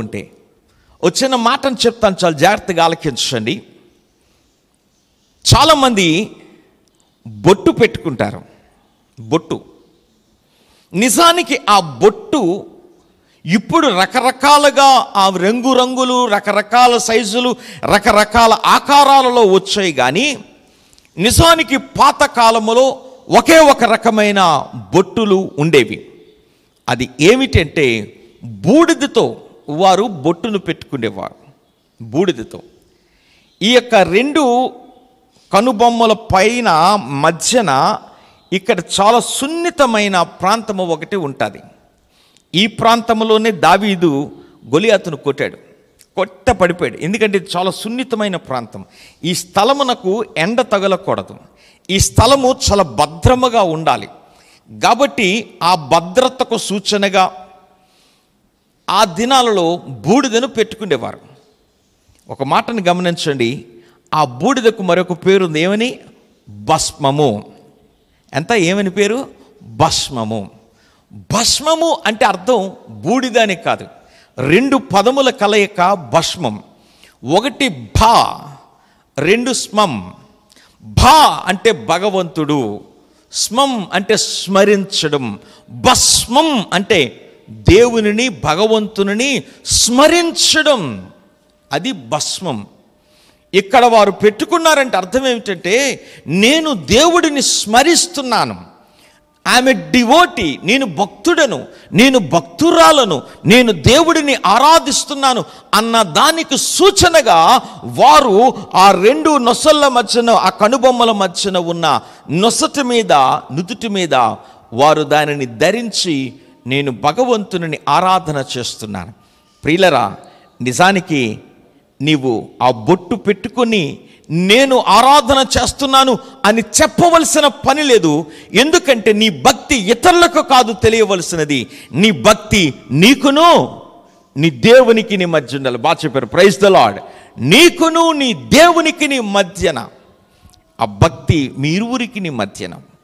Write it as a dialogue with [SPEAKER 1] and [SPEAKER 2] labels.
[SPEAKER 1] ఉంటే వచ్చిన మాటను చెప్తాను చాలా జాగ్రత్తగా ఆలకించండి చాలామంది బొట్టు పెట్టుకుంటారు బొట్టు నిజానికి ఆ బొట్టు ఇప్పుడు రకరకాలుగా ఆ రంగురంగులు రకరకాల సైజులు రకరకాల ఆకారాలలో వచ్చాయి కానీ నిజానికి పాత కాలంలో ఒకే ఒక రకమైన బొట్టులు ఉండేవి అది ఏమిటంటే బూడిదతో వారు బొట్టును పెట్టుకునేవారు బూడిదతో ఈ యొక్క రెండు కనుబొమ్మల పైన మధ్యన ఇక్కడ చాలా సున్నితమైన ప్రాంతము ఒకటి ఉంటుంది ఈ ప్రాంతంలోనే దావీదు గొలియాతును కొట్టాడు కొట్ట పడిపోయాడు ఎందుకంటే ఇది చాలా సున్నితమైన ప్రాంతం ఈ స్థలమునకు ఎండ తగలకూడదు ఈ స్థలము చాలా భద్రముగా ఉండాలి కాబట్టి ఆ భద్రతకు సూచనగా ఆ దినాలలో బూడిదను పెట్టుకునేవారు ఒక మాటను గమనించండి ఆ బూడిదకు మరొక పేరు ఏమని భస్మము ఎంత ఏమని పేరు భస్మము భస్మము అంటే అర్థం బూడిద అని కాదు రెండు పదముల కలయిక భస్మం ఒకటి భా రెండు స్మం భా అంటే భగవంతుడు స్మం అంటే స్మరించడం భస్మం అంటే దేవునిని భగవంతుని స్మరించడం అది భస్మం ఇక్కడ వారు పెట్టుకున్నారంటే అర్థం ఏమిటంటే నేను దేవుడిని స్మరిస్తున్నాను ఆమె డివోటి నేను భక్తుడను నేను భక్తురాలను నేను దేవుడిని ఆరాధిస్తున్నాను అన్న దానికి సూచనగా వారు ఆ రెండు నొసళ్ళ మధ్యన ఆ కనుబొమ్మల మధ్యన ఉన్న నొసటి మీద నుదుటి మీద వారు దానిని ధరించి నేను భగవంతుని ఆరాధన చేస్తున్నాను ప్రియులరా నిజానికి నీవు ఆ బొట్టు పెట్టుకొని నేను ఆరాధన చేస్తున్నాను అని చెప్పవలసిన పని లేదు ఎందుకంటే నీ భక్తి ఇతరులకు కాదు తెలియవలసినది నీ భక్తి నీకును నీ దేవునికి నీ మధ్య ఉండాలి బాగా చెప్పారు ప్రైజ్ ద లాడ్ నీకును నీ దేవునికి నీ మధ్యన ఆ భక్తి మీరువురికి నీ మధ్యన